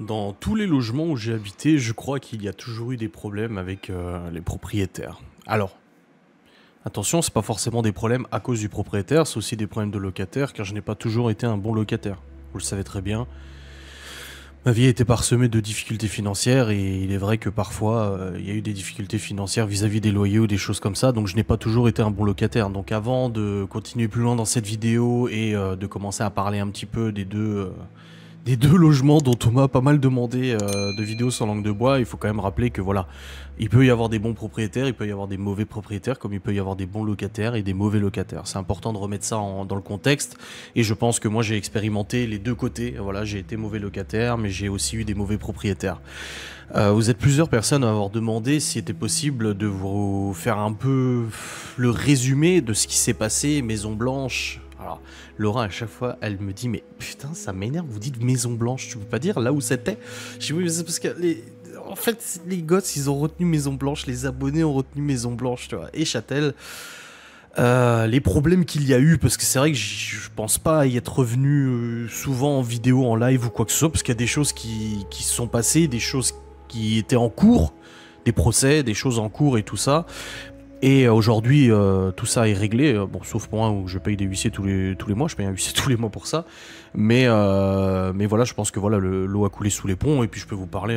Dans tous les logements où j'ai habité, je crois qu'il y a toujours eu des problèmes avec euh, les propriétaires. Alors, attention, c'est pas forcément des problèmes à cause du propriétaire, c'est aussi des problèmes de locataire, car je n'ai pas toujours été un bon locataire. Vous le savez très bien. Ma vie a été parsemée de difficultés financières et il est vrai que parfois euh, il y a eu des difficultés financières vis-à-vis des loyers ou des choses comme ça, donc je n'ai pas toujours été un bon locataire. Donc avant de continuer plus loin dans cette vidéo et euh, de commencer à parler un petit peu des deux des deux logements dont Thomas a pas mal demandé euh, de vidéos sans langue de bois. Il faut quand même rappeler que voilà, il peut y avoir des bons propriétaires, il peut y avoir des mauvais propriétaires, comme il peut y avoir des bons locataires et des mauvais locataires. C'est important de remettre ça dans le contexte. Et je pense que moi j'ai expérimenté les deux côtés. Voilà, j'ai été mauvais locataire, mais j'ai aussi eu des mauvais propriétaires. Euh, vous êtes plusieurs personnes à avoir demandé s'il était possible de vous faire un peu le résumé de ce qui s'est passé Maison Blanche alors, Laura, à chaque fois, elle me dit, mais putain, ça m'énerve, vous dites Maison Blanche, tu peux pas dire là où c'était Je dis, oui, c'est parce que les... En fait, les gosses, ils ont retenu Maison Blanche, les abonnés ont retenu Maison Blanche, tu vois. Et Châtel, euh, les problèmes qu'il y a eu, parce que c'est vrai que je pense pas y être revenu euh, souvent en vidéo, en live ou quoi que ce soit, parce qu'il y a des choses qui, qui se sont passées, des choses qui étaient en cours, des procès, des choses en cours et tout ça. Et euh, aujourd'hui, euh, tout ça est réglé, euh, bon, sauf pour moi où je paye des huissiers tous les, tous les mois, je paye un huissier tous les mois pour ça. Mais, mais voilà, je pense que voilà, l'eau a coulé sous les ponts et puis je peux vous parler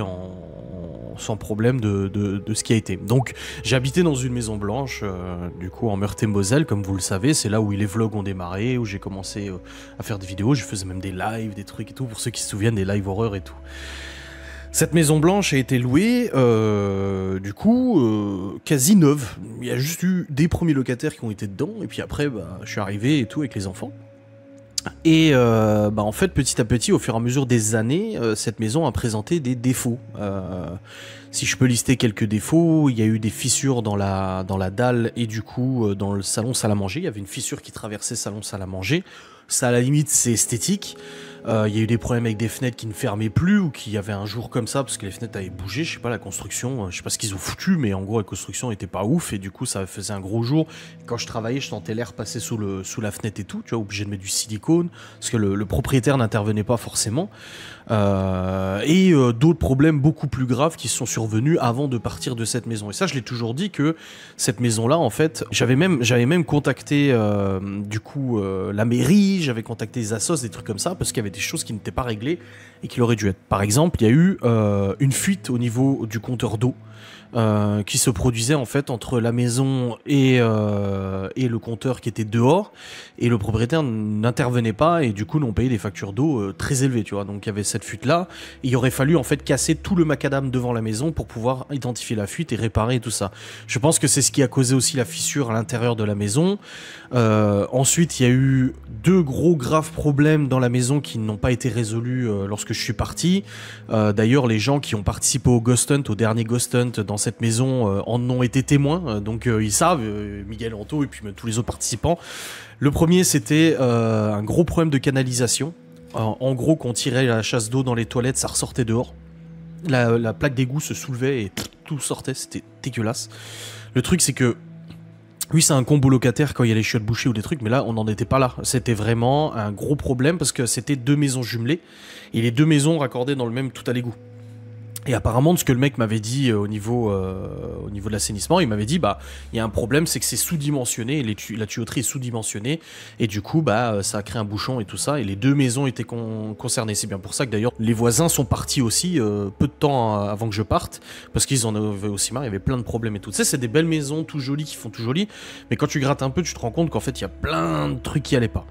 sans problème de, ce qui a été. Donc j'habitais dans une maison blanche, du coup en Meurthe-et-Moselle, comme vous le savez, c'est là où les vlogs ont démarré, où j'ai commencé à faire des vidéos, je faisais même des lives, des trucs et tout, pour ceux qui se souviennent des lives horreurs et tout. Cette Maison Blanche a été louée, euh, du coup, euh, quasi neuve. Il y a juste eu des premiers locataires qui ont été dedans, et puis après, bah, je suis arrivé et tout avec les enfants. Et euh, bah en fait, petit à petit, au fur et à mesure des années, cette maison a présenté des défauts. si je peux lister quelques défauts, il y a eu des fissures dans la, dans la dalle et du coup dans le salon salle à manger. Il y avait une fissure qui traversait salon salle à manger. Ça, à la limite, c'est esthétique. Euh, il y a eu des problèmes avec des fenêtres qui ne fermaient plus ou qui avaient un jour comme ça parce que les fenêtres avaient bougé. Je sais pas, la construction, euh, je sais pas ce qu'ils ont foutu, mais en gros, la construction était pas ouf et du coup, ça faisait un gros jour. Quand je travaillais, je sentais l'air passer sous, le, sous la fenêtre et tout. Tu vois, obligé de mettre du silicone parce que le, propriétaire n'intervenait pas forcément. Euh, et d'autres problèmes beaucoup plus graves qui sont survenus avant de partir de cette maison. Et ça, je l'ai toujours dit que cette maison-là, en fait, j'avais même, j'avais même contacté du coup la mairie, j'avais contacté les assos, des trucs comme ça parce qu'il y avait des choses qui n'étaient pas réglées et qui l'auraient dû être. Par exemple, il y a eu euh, une fuite au niveau du compteur d'eau euh, qui se produisait en fait entre la maison et, euh, et le compteur qui était dehors et le propriétaire n'intervenait pas et du coup l'on payait des factures d'eau euh, très élevées tu vois donc il y avait cette fuite là il aurait fallu en fait casser tout le macadam devant la maison pour pouvoir identifier la fuite et réparer tout ça je pense que c'est ce qui a causé aussi la fissure à l'intérieur de la maison ensuite il y a eu deux gros graves problèmes dans la maison qui n'ont pas été résolus lorsque je suis parti d'ailleurs les gens qui ont participé au Ghost Hunt au dernier Ghost Hunt dans cette cette maison euh, en ont été témoins, euh, donc euh, ils savent, Miguel Anto et puis tous les autres participants. Le premier, c'était un gros problème de canalisation. en gros, quand on tirait la chasse d'eau dans les toilettes, ça ressortait dehors. La, plaque d'égout se soulevait et tout sortait, c'était dégueulasse. Le truc, c'est que oui, c'est un combo locataire quand il y a les chiottes bouchées ou des trucs, mais là, on n'en était pas là. C'était vraiment un gros problème parce que c'était deux maisons jumelées et les deux maisons raccordées dans le même tout à l'égout. Et apparemment, de ce que le mec m'avait dit euh, au niveau, euh, au niveau de l'assainissement, il m'avait dit bah il y a un problème, c'est que c'est sous-dimensionné, la tuyauterie est sous-dimensionnée, et du coup bah euh, ça créé un bouchon et tout ça, et les deux maisons étaient concernées. C'est bien pour ça que d'ailleurs les voisins sont partis aussi peu de temps avant que je parte, parce qu'ils en avaient aussi marre, il y avait plein de problèmes et tout. Tu sais, c'est des belles maisons tout jolies qui font tout joli, mais quand tu grattes un peu, tu te rends compte qu'en fait il y a plein de trucs qui allaient pas.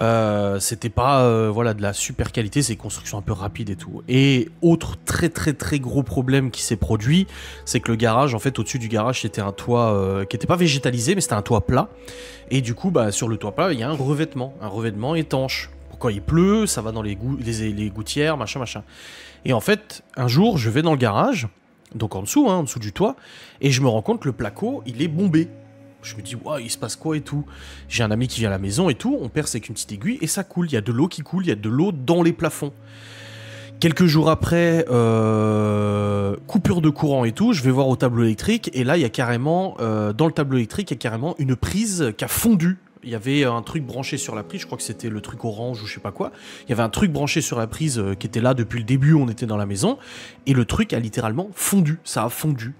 Euh, c'était pas euh, voilà de la super qualité, c'est construction un peu rapide et tout. Et autre très très très gros problème qui s'est produit, c'est que le garage, en fait, au-dessus du garage, c'était un toit euh, qui n'était pas végétalisé, mais c'était un toit plat. Et du coup, bah, sur le toit plat, il y a un revêtement, un revêtement étanche. Quand il pleut, ça va dans les, gouttières, machin, machin. Et en fait, un jour, je vais dans le garage, donc en dessous, hein, en dessous du toit, et je me rends compte que le placo, il est bombé. Je me dis, ouais, il se passe quoi et tout. J'ai un ami qui vient à la maison et tout. On perce avec une petite aiguille et ça coule. Il y a de l'eau qui coule, il y a de l'eau dans les plafonds. Quelques jours après, euh, coupure de courant et tout, je vais voir au tableau électrique et là, il y a carrément, euh, dans le tableau électrique, il y a carrément une prise qui a fondu. Il y avait un truc branché sur la prise, je crois que c'était le truc orange ou je sais pas quoi. Il y avait un truc branché sur la prise euh, qui était là depuis le début, on était dans la maison, et le truc a littéralement fondu, ça a fondu.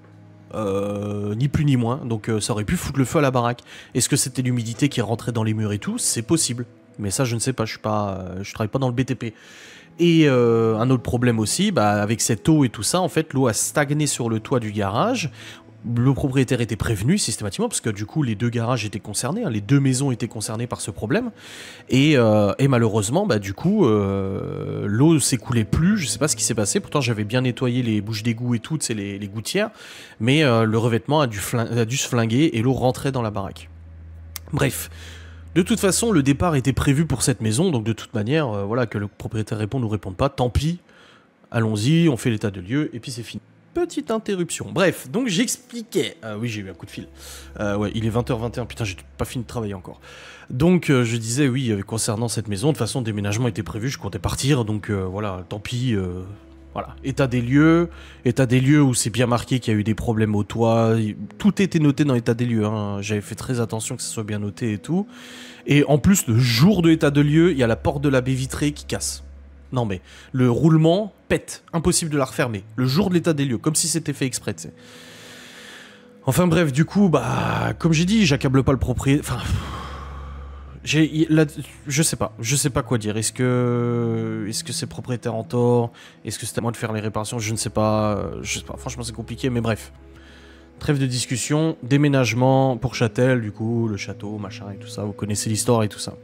Euh, ni plus ni moins, donc euh, ça aurait pu foutre le feu à la baraque. Est-ce que c'était l'humidité qui rentrait dans les murs et tout C'est possible, mais ça je ne sais pas, je suis pas, euh, je travaille pas dans le BTP. Et un autre problème aussi, bah, avec cette eau et tout ça, en fait l'eau a stagné sur le toit du garage le propriétaire était prévenu systématiquement, parce que du coup les deux garages étaient concernés, hein, les deux maisons étaient concernées par ce problème, et, euh, malheureusement, bah, du coup, l'eau l'eau s'écoulait plus, je ne sais pas ce qui s'est passé, pourtant j'avais bien nettoyé les bouches d'égout et tout, les, gouttières, mais euh, le revêtement a dû, se flinguer et l'eau rentrait dans la baraque. Bref, de toute façon, le départ était prévu pour cette maison, donc de toute manière, euh, voilà, que le propriétaire réponde nous réponde pas, tant pis, allons-y, on fait l'état de lieu, et puis c'est fini petite interruption. Bref, donc j'expliquais. Euh, oui, j'ai eu un coup de fil. Euh, ouais, il est 20h21. Putain, j'ai pas fini de travailler encore. Donc euh, je disais oui concernant cette maison. De toute façon, déménagement était prévu. Je comptais partir. Donc voilà, tant pis. voilà, état des lieux, état des lieux où c'est bien marqué qu'il y a eu des problèmes au toit, tout était noté dans l'état des lieux, hein. j'avais fait très attention que ça soit bien noté et tout. Et en plus, le jour de l'état de lieux, il y a la porte de la baie vitrée qui casse. Non mais, le roulement, Impossible de la refermer. Le jour de l'état des lieux, comme si c'était fait exprès, Enfin bref, du coup, bah, comme j'ai dit, j'accable pas le propriétaire. Enfin. J'ai, je sais pas, je sais pas quoi dire. Est-ce que, est-ce que c'est propriétaire en tort Est-ce que c'est à moi de faire les réparations Je ne sais pas. Je sais pas. Franchement, c'est compliqué, mais bref. Trêve de discussion. Déménagement pour Châtel, du coup, le château, machin et tout ça. Vous connaissez l'histoire et tout ça.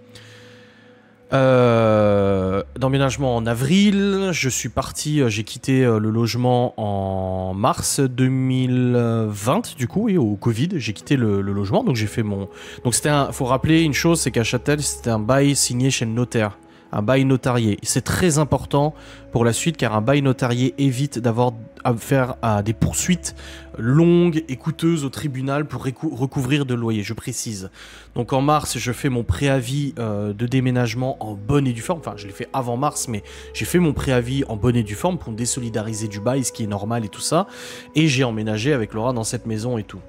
Euh, d'emménagement en avril, je suis parti, euh, j'ai quitté euh, le logement en mars 2020 du coup, et au Covid, j'ai quitté le, logement, donc j'ai fait mon... Donc c'était un... Faut rappeler une chose, c'est qu'à Châtel, c'était un bail signé chez le notaire un bail notarié. C'est très important pour la suite car un bail notarié évite d'avoir à faire à des poursuites longues et coûteuses au tribunal pour recouvrir de loyers, je précise. Donc en mars, je fais mon préavis euh, de déménagement en bonne et due forme. Enfin, je l'ai fait avant mars, mais j'ai fait mon préavis en bonne et due forme pour me désolidariser du bail, ce qui est normal et tout ça. Et j'ai emménagé avec Laura dans cette maison et tout.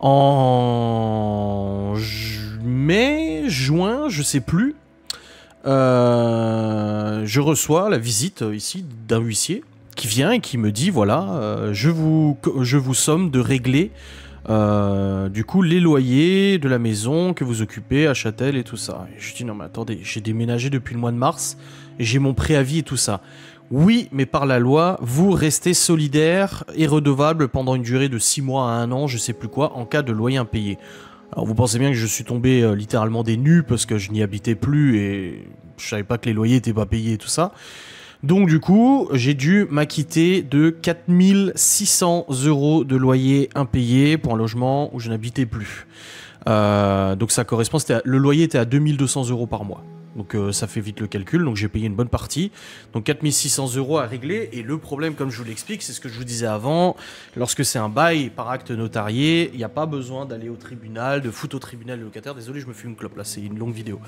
En mai, juin, je sais plus, euh, je reçois la visite euh, ici d'un huissier qui vient et qui me dit voilà, euh, je, vous, je vous somme de régler du coup les loyers de la maison que vous occupez à Châtel et tout ça. je dis non mais attendez, j'ai déménagé depuis le mois de mars et j'ai mon préavis et tout ça. Oui, mais par la loi, vous restez solidaire et redevable pendant une durée de 6 mois à 1 an, je sais plus quoi, en cas de loyer impayé. Alors vous pensez bien que je suis tombé euh, littéralement des nus parce que je n'y habitais plus et je savais pas que les loyers étaient pas payés et tout ça. Donc du coup, j'ai dû m'acquitter de 4600 euros de loyer impayé pour un logement où je n'habitais plus. Euh, donc ça correspond, le loyer était à 2200 euros par mois. Donc euh, ça fait vite le calcul, donc j'ai payé une bonne partie. Donc 4600 euros à régler, et le problème, comme je vous l'explique, c'est ce que je vous disais avant, lorsque c'est un bail par acte notarié, il n'y a pas besoin d'aller au tribunal, de foutre au tribunal le locataire. Désolé, je me fume une clope, là c'est une longue vidéo.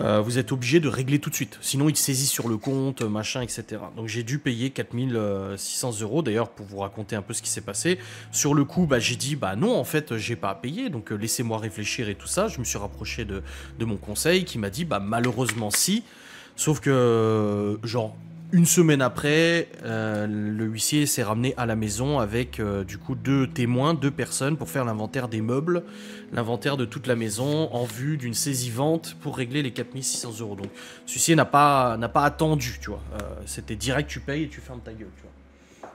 Euh, vous êtes obligé de régler tout de suite. Sinon, il saisit sur le compte, euh, machin, etc. Donc j'ai dû payer 4600 euh, euros, d'ailleurs, pour vous raconter un peu ce qui s'est passé. Sur le coup, bah, j'ai dit, bah non, en fait, j'ai pas à payer, donc laissez-moi réfléchir et tout ça. Je me suis rapproché de, de mon conseil qui m'a dit, bah malheureusement si. Sauf que, genre, une semaine après, euh, le huissier s'est ramené à la maison avec euh, du coup deux témoins, deux personnes pour faire l'inventaire des meubles, l'inventaire de toute la maison en vue d'une saisie-vente pour régler les 4600 euros. Donc, ce huissier n'a pas, n'a pas attendu, tu vois. Euh, c'était direct, tu payes et tu fermes ta gueule, tu vois.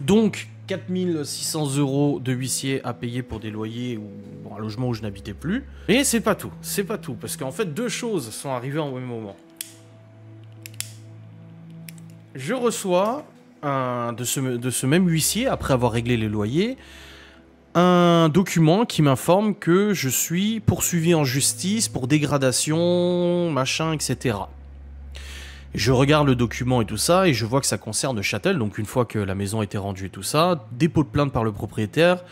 Donc, 4600 euros de huissier à payer pour des loyers ou un logement où je n'habitais plus. Et c'est pas tout, c'est pas tout, parce qu'en fait, deux choses sont arrivées en même moment je reçois de, ce, même huissier, après avoir réglé les loyers, un document qui m'informe que je suis poursuivi en justice pour dégradation, machin, etc. Je regarde le document et tout ça, et je vois que ça concerne Châtel, donc une fois que la maison a été rendue et tout ça, dépôt de plainte par le propriétaire,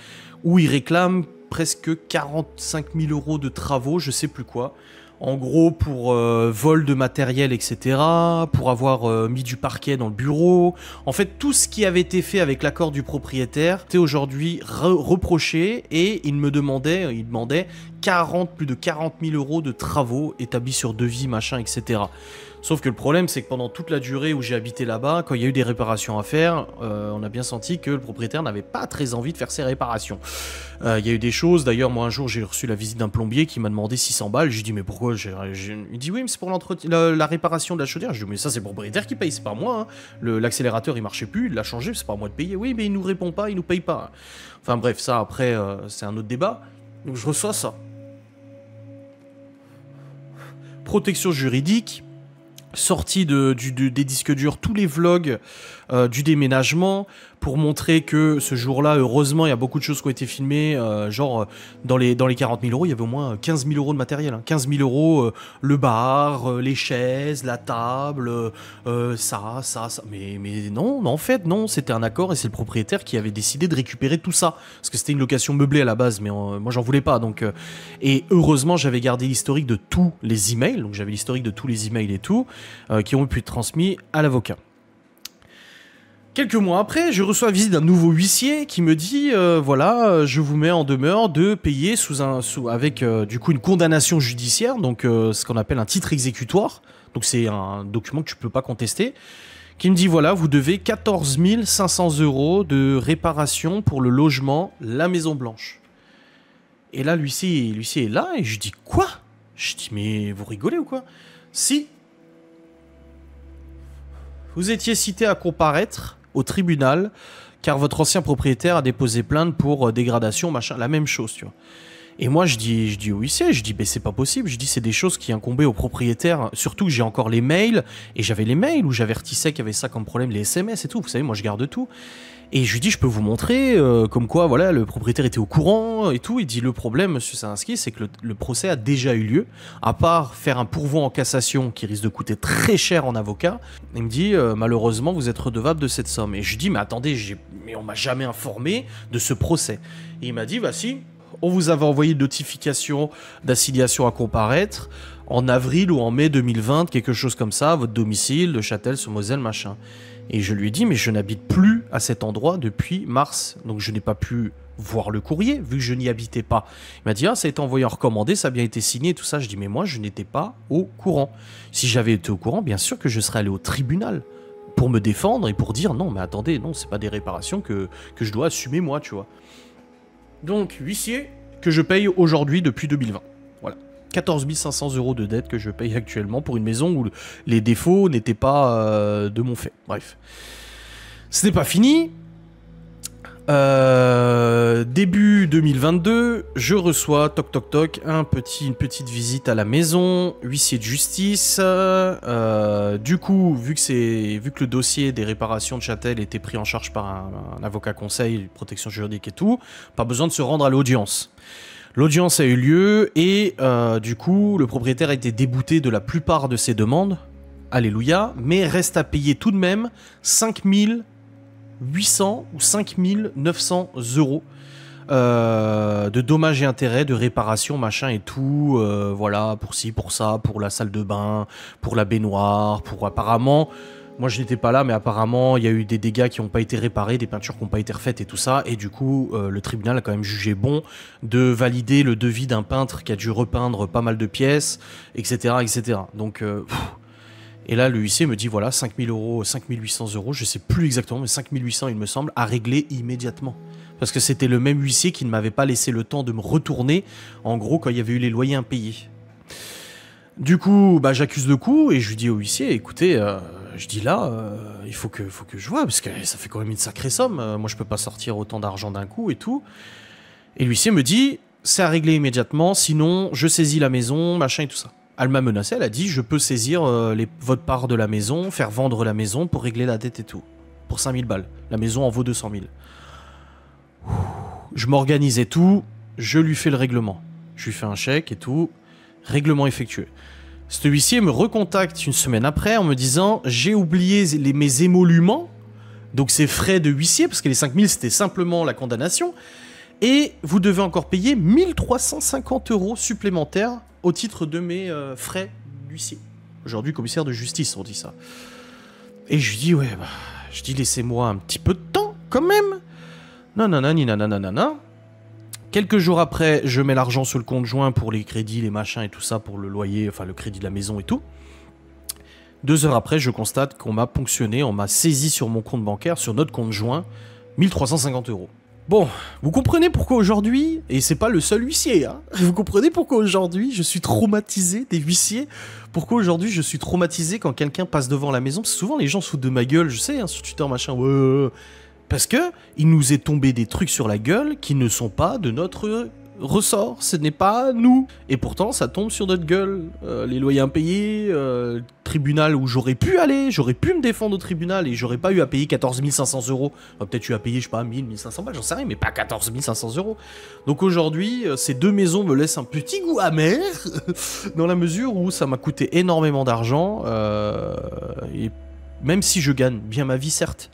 où il réclame presque 45 000 euros de travaux, je sais plus quoi en gros pour euh, vol de matériel, etc., pour avoir euh, mis du parquet dans le bureau. En fait, tout ce qui avait été fait avec l'accord du propriétaire était aujourd'hui reproché et il me demandait, euh, il demandait 40, plus de 40 000 euros de travaux établis sur devis, machin, etc. Sauf que le problème, c'est que pendant toute la durée où j'ai habité là-bas, quand il y a eu des réparations à faire, euh, on a bien senti que le propriétaire n'avait pas très envie de faire ses réparations. Euh, il y a eu des choses, d'ailleurs, moi un jour j'ai reçu la visite d'un plombier qui m'a demandé 600 balles. J'ai dit, mais pourquoi Il dit, oui, mais c'est pour la, la, réparation de la chaudière. Je dis, mais ça, c'est le propriétaire qui paye, c'est pas moi. Hein. L'accélérateur, il marchait plus, il l'a changé, c'est pas à moi de payer. Oui, mais il nous répond pas, il nous paye pas. Enfin bref, ça après, euh, c'est un autre débat. Donc je reçois ça. Protection juridique, sorti de, des disques durs, tous les vlogs euh, du déménagement pour montrer que ce jour-là, heureusement, il y a beaucoup de choses qui ont été filmées. Euh, genre, euh, dans les, dans les 40 000 euros, il y avait au moins 15 000 euros de matériel. 15 hein. 000 euros, le bar, les chaises, la table, ça, ça, ça. Mais, mais non, en fait, non, c'était un accord et c'est le propriétaire qui avait décidé de récupérer tout ça. Parce que c'était une location meublée à la base, mais moi, j'en voulais pas. Donc, et heureusement, j'avais gardé l'historique de tous les emails. Donc, j'avais l'historique de tous les emails et tout. Euh, qui ont pu être transmis à l'avocat. Quelques mois après, je reçois la visite d'un nouveau huissier qui me dit euh, voilà, euh, je vous mets en demeure de payer sous un, sous, avec du coup une condamnation judiciaire, donc ce qu'on appelle un titre exécutoire. Donc c'est un document que tu peux pas contester. Qui me dit voilà, vous devez 14 500 euros de réparation pour le logement, la Maison Blanche. Et là, l'huissier, l'huissier est là et je dis quoi Je dis mais vous rigolez ou quoi Si, vous étiez cité à comparaître au tribunal car votre ancien propriétaire a déposé plainte pour euh, dégradation, machin, la même chose, tu vois. Et moi, je dis, je dis oui, c'est. Je dis, ben, c'est pas possible. Je dis, c'est des choses qui incombaient au propriétaire. » Surtout, j'ai encore les mails. Et j'avais les mails où j'avertissais qu'il y avait ça comme problème, les SMS et tout. Vous savez, moi, je garde tout. Et je lui dis, je peux vous montrer, euh, comme quoi, voilà, le propriétaire était au courant et tout. Il dit, le problème, monsieur Sainski, c'est que le, procès a déjà eu lieu. À part faire un pourvoi en cassation qui risque de coûter très cher en avocat, il me dit, euh, malheureusement, vous êtes redevable de cette somme. Et je lui dis, mais attendez, mais on m'a jamais informé de ce procès. il m'a dit, bah si, on vous avait envoyé une notification d'assiliation à comparaître en avril ou en mai 2020, quelque chose comme ça, votre domicile le Châtel, sur Moselle, machin. Et je lui ai dit, mais je n'habite plus à cet endroit depuis mars, donc je n'ai pas pu voir le courrier, vu que je n'y habitais pas. Il m'a dit, ah, ça a été envoyé en recommandé, ça a bien été signé, tout ça. Je dis, mais moi, je n'étais pas au courant. Si j'avais été au courant, bien sûr que je serais allé au tribunal pour me défendre et pour dire, non, mais attendez, non, c'est pas des réparations que, que je dois assumer moi, tu vois. Donc, huissier que je paye aujourd'hui depuis 2020. Voilà. 14 500 euros de dette que je paye actuellement pour une maison où les défauts n'étaient pas euh, de mon fait. Bref. Ce n'est pas fini, euh, début 2022, je reçois, toc toc toc, un petit, une petite visite à la maison, huissier de justice. Euh, du coup, vu que, c'est vu que le dossier des réparations de Châtel était pris en charge par un, avocat conseil, protection juridique et tout, pas besoin de se rendre à l'audience. L'audience a eu lieu et euh, du coup, le propriétaire a été débouté de la plupart de ses demandes, alléluia, mais reste à payer tout de même 5000 800 ou 5900 euros euh, de dommages et intérêts, de réparation, machin et tout. Euh, voilà, pour ci, pour ça, pour la salle de bain, pour la baignoire, pour apparemment. Moi, je n'étais pas là, mais apparemment, il y a eu des dégâts qui n'ont pas été réparés, des peintures qui n'ont pas été refaites et tout ça. Et du coup, euh, le tribunal a quand même jugé bon de valider le devis d'un peintre qui a dû repeindre pas mal de pièces, etc. etc. Donc, et là, le huissier me dit voilà, 5000 euros, 5800 euros, je sais plus exactement, mais 5800 il me semble, à régler immédiatement. Parce que c'était le même huissier qui ne m'avait pas laissé le temps de me retourner, en gros, quand il y avait eu les loyers impayés. Du coup, bah, j'accuse le coup et je lui dis au huissier écoutez, euh, je dis là, euh, il faut que, faut que je vois, parce que ça fait quand même une sacrée somme. Euh, moi, je peux pas sortir autant d'argent d'un coup et tout. Et l'huissier me dit c'est à régler immédiatement, sinon je saisis la maison, machin et tout ça. Elle m'a menacé, elle a dit je peux saisir euh, les, votre part de la maison, faire vendre la maison pour régler la dette et tout. Pour 5000 balles. La maison en vaut 200 000. Je m'organise et tout, je lui fais le règlement. Je lui fais un chèque et tout. Règlement effectué. Cet huissier me recontacte une semaine après en me disant j'ai oublié les, mes émoluments, donc ces frais de huissier, parce que les 5000 c'était simplement la condamnation, et vous devez encore payer 1350 euros supplémentaires au titre de mes euh, frais d'huissier. Aujourd'hui commissaire de justice, on dit ça. Et je lui dis, ouais, bah, je dis, laissez-moi un petit peu de temps, quand même. non, ni non, non. Quelques jours après, je mets l'argent sur le compte joint pour les crédits, les machins et tout ça, pour le loyer, enfin le crédit de la maison et tout. Deux heures après, je constate qu'on m'a ponctionné, on m'a saisi sur mon compte bancaire, sur notre compte joint, 1350 euros. Bon, vous comprenez pourquoi aujourd'hui, et c'est pas le seul huissier, hein, vous comprenez pourquoi aujourd'hui je suis traumatisé des huissiers Pourquoi aujourd'hui je suis traumatisé quand quelqu'un passe devant la maison Parce souvent les gens foutent de ma gueule, je sais, hein, sur Twitter, machin, Parce que il nous est tombé des trucs sur la gueule qui ne sont pas de notre ressort, ce n'est pas nous. Et pourtant, ça tombe sur notre gueule. Euh, les loyers impayés, euh, tribunal où j'aurais pu aller, j'aurais pu me défendre au tribunal et j'aurais pas eu à payer 14 500 euros. peut-être eu à payer, je sais pas, 1000, 1500 balles, j'en sais rien, mais pas 14 500 euros. Donc aujourd'hui, euh, ces deux maisons me laissent un petit goût amer, dans la mesure où ça m'a coûté énormément d'argent, et même si je gagne bien ma vie, certes,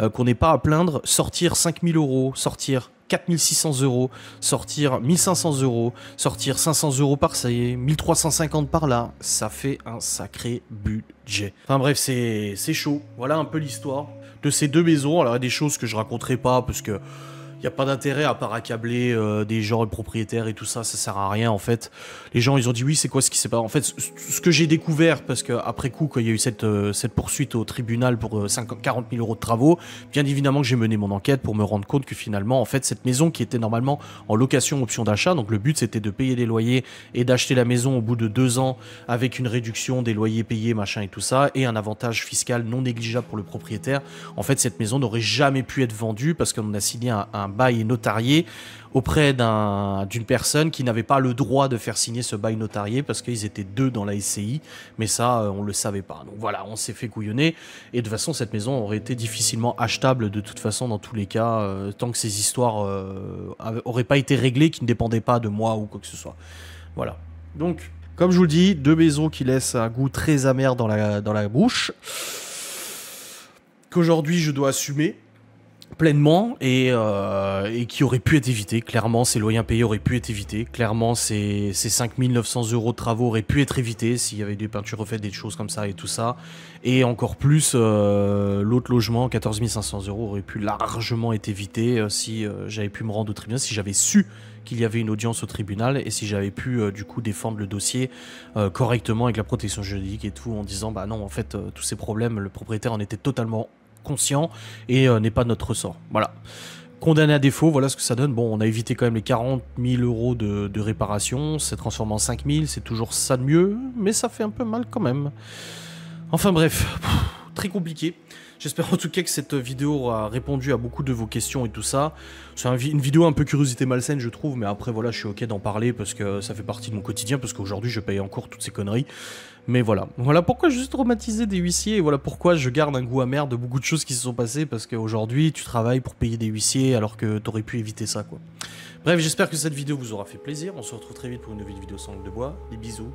euh, qu'on n'ait pas à plaindre, sortir 5000 euros, sortir 4600 euros, sortir 1500 euros, sortir 500 euros par ça y est, 1350 par là, ça fait un sacré budget. Enfin bref, c'est chaud. Voilà un peu l'histoire de ces deux maisons. Alors il y a des choses que je raconterai pas parce que il n'y a pas d'intérêt à part accabler euh, des gens, propriétaires et tout ça, ça sert à rien en fait. Les gens, ils ont dit oui, c'est quoi ce qui s'est passé En fait, ce, que j'ai découvert, parce qu'après coup, quand il y a eu cette, euh, cette poursuite au tribunal pour 50, 40 000 euros de travaux, bien évidemment que j'ai mené mon enquête pour me rendre compte que finalement, en fait, cette maison qui était normalement en location option d'achat, donc le but c'était de payer des loyers et d'acheter la maison au bout de deux ans avec une réduction des loyers payés, machin et tout ça, et un avantage fiscal non négligeable pour le propriétaire. En fait, cette maison n'aurait jamais pu être vendue parce qu'on a signé un bail notarié auprès d'une personne qui n'avait pas le droit de faire signer ce bail notarié parce qu'ils étaient deux dans la SCI, mais ça, euh, on le savait pas. Donc voilà, on s'est fait couillonner, et de toute façon, cette maison aurait été difficilement achetable de toute façon dans tous les cas, euh, tant que ces histoires euh, auraient pas été réglées, qui ne dépendaient pas de moi ou quoi que ce soit. Voilà. Donc, comme je vous le dis, deux maisons qui laissent un goût très amer dans la, dans la bouche, qu'aujourd'hui je dois assumer pleinement euh, et, qui aurait pu être évité. Clairement, ces loyers payés auraient pu être évités. Clairement, ces, ces 5900 euros de travaux auraient pu être évités s'il y avait des peintures refaites, des choses comme ça et tout ça. Et encore plus, euh, l'autre logement, 14 500 euros, aurait pu largement être évité euh, si j'avais pu me rendre au tribunal, si j'avais su qu'il y avait une audience au tribunal et si j'avais pu du coup défendre le dossier correctement avec la protection juridique et tout en disant bah non en fait tous ces problèmes le propriétaire en était totalement conscient et euh, n'est pas notre ressort. Voilà. Condamné à défaut, voilà ce que ça donne. Bon, on a évité quand même les 40 000 euros de, réparation, c'est transformé en 5 000, c'est toujours ça de mieux, mais ça fait un peu mal quand même. Enfin bref, très compliqué. J'espère en tout cas que cette vidéo aura répondu à beaucoup de vos questions et tout ça. C'est une vidéo un peu curiosité malsaine, je trouve, mais après, voilà, je suis ok d'en parler parce que ça fait partie de mon quotidien, parce qu'aujourd'hui, je paye encore toutes ces conneries. Mais voilà. Voilà pourquoi je suis traumatisé des huissiers et voilà pourquoi je garde un goût amer de beaucoup de choses qui se sont passées parce qu'aujourd'hui, tu travailles pour payer des huissiers alors que t'aurais pu éviter ça, quoi. Bref, j'espère que cette vidéo vous aura fait plaisir. On se retrouve très vite pour une nouvelle vidéo sans langue de bois. Des bisous.